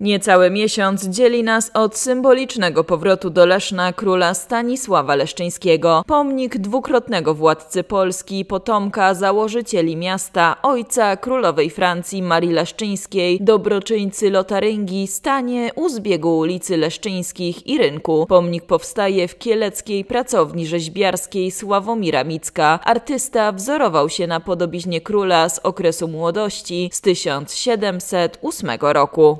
Niecały miesiąc dzieli nas od symbolicznego powrotu do Leszna króla Stanisława Leszczyńskiego, pomnik dwukrotnego władcy Polski, potomka założycieli miasta, ojca królowej Francji Marii Leszczyńskiej, dobroczyńcy Lotaryngi, stanie u zbiegu ulicy Leszczyńskich i Rynku. Pomnik powstaje w kieleckiej pracowni rzeźbiarskiej Sławomira Micka. Artysta wzorował się na podobiznie króla z okresu młodości z 1708 roku.